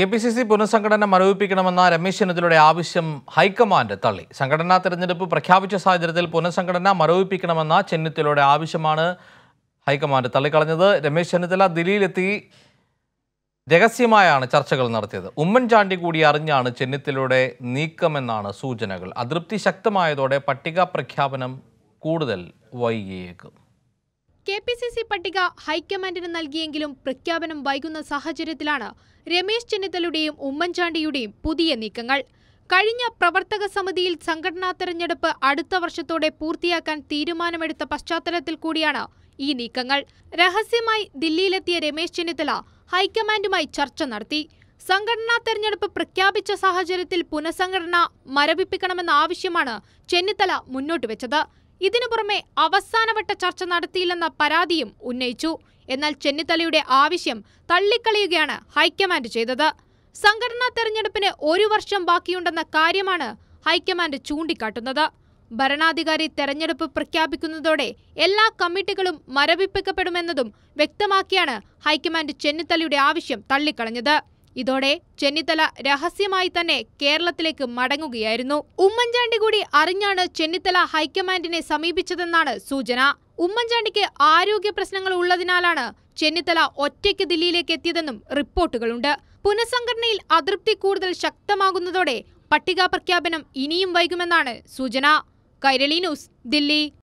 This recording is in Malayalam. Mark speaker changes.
Speaker 1: കെ പി സി സി പുനഃസംഘടന മരവിപ്പിക്കണമെന്ന രമേശ് ചെന്നിത്തലയുടെ ആവശ്യം ഹൈക്കമാൻഡ് തള്ളി സംഘടനാ തെരഞ്ഞെടുപ്പ് പ്രഖ്യാപിച്ച സാഹചര്യത്തിൽ പുനഃസംഘടന മരവിപ്പിക്കണമെന്ന ചെന്നിത്തലയുടെ ആവശ്യമാണ് ഹൈക്കമാൻഡ് തള്ളിക്കളഞ്ഞത് രമേശ് ചെന്നിത്തല ദില്ലിയിലെത്തി രഹസ്യമായാണ് ചർച്ചകൾ നടത്തിയത് ഉമ്മൻചാണ്ടി കൂടി അറിഞ്ഞാണ് ചെന്നിത്തലയുടെ നീക്കമെന്നാണ് സൂചനകൾ അതൃപ്തി ശക്തമായതോടെ പട്ടിക പ്രഖ്യാപനം കൂടുതൽ വൈകിയേക്കും
Speaker 2: കെ പി സി സി പട്ടിക ഹൈക്കമാൻഡിന് നൽകിയെങ്കിലും പ്രഖ്യാപനം വൈകുന്ന സാഹചര്യത്തിലാണ് രമേശ് ചെന്നിത്തലയുടെയും ഉമ്മൻചാണ്ടിയുടെയും പുതിയ നീക്കങ്ങൾ കഴിഞ്ഞ പ്രവർത്തക സമിതിയിൽ സംഘടനാ തെരഞ്ഞെടുപ്പ് അടുത്ത വർഷത്തോടെ പൂർത്തിയാക്കാൻ തീരുമാനമെടുത്ത പശ്ചാത്തലത്തിൽ കൂടിയാണ് ഈ നീക്കങ്ങൾ രഹസ്യമായി ദില്ലിയിലെത്തിയ രമേശ് ചെന്നിത്തല ഹൈക്കമാൻഡുമായി ചർച്ച നടത്തി സംഘടനാ തെരഞ്ഞെടുപ്പ് പ്രഖ്യാപിച്ച സാഹചര്യത്തിൽ പുനഃസംഘടന മരവിപ്പിക്കണമെന്ന ആവശ്യമാണ് ചെന്നിത്തല മുന്നോട്ട് വെച്ചത് ഇതിനു പുറമെ അവസാനവട്ട ചർച്ച നടത്തിയില്ലെന്ന പരാതിയും ഉന്നയിച്ചു എന്നാൽ ചെന്നിത്തലയുടെ ആവശ്യം തള്ളിക്കളയുകയാണ് ഹൈക്കമാൻഡ് ചെയ്തത് സംഘടനാ തെരഞ്ഞെടുപ്പിന് ഒരു വർഷം ബാക്കിയുണ്ടെന്ന കാര്യമാണ് ഹൈക്കമാൻഡ് ചൂണ്ടിക്കാട്ടുന്നത് ഭരണാധികാരി തെരഞ്ഞെടുപ്പ് പ്രഖ്യാപിക്കുന്നതോടെ എല്ലാ കമ്മിറ്റികളും മരവിപ്പിക്കപ്പെടുമെന്നതും വ്യക്തമാക്കിയാണ് ഹൈക്കമാൻഡ് ചെന്നിത്തലയുടെ ആവശ്യം തള്ളിക്കളഞ്ഞത് ഇതോടെ ചെന്നിത്തല രഹസ്യമായി തന്നെ കേരളത്തിലേക്ക് മടങ്ങുകയായിരുന്നു ഉമ്മൻചാണ്ടി കൂടി അറിഞ്ഞാണ് ചെന്നിത്തല ഹൈക്കമാൻഡിനെ സമീപിച്ചതെന്നാണ് സൂചന ഉമ്മൻചാണ്ടിക്ക് ആരോഗ്യ പ്രശ്നങ്ങൾ ഉള്ളതിനാലാണ് ചെന്നിത്തല ഒറ്റയ്ക്ക് ദില്ലിയിലേക്ക് എത്തിയതെന്നും റിപ്പോർട്ടുകളുണ്ട് പുനഃസംഘടനയിൽ അതൃപ്തി കൂടുതൽ ശക്തമാകുന്നതോടെ പട്ടികാ പ്രഖ്യാപനം ഇനിയും വൈകുമെന്നാണ് സൂചന കൈരളി ന്യൂസ് ദില്ലി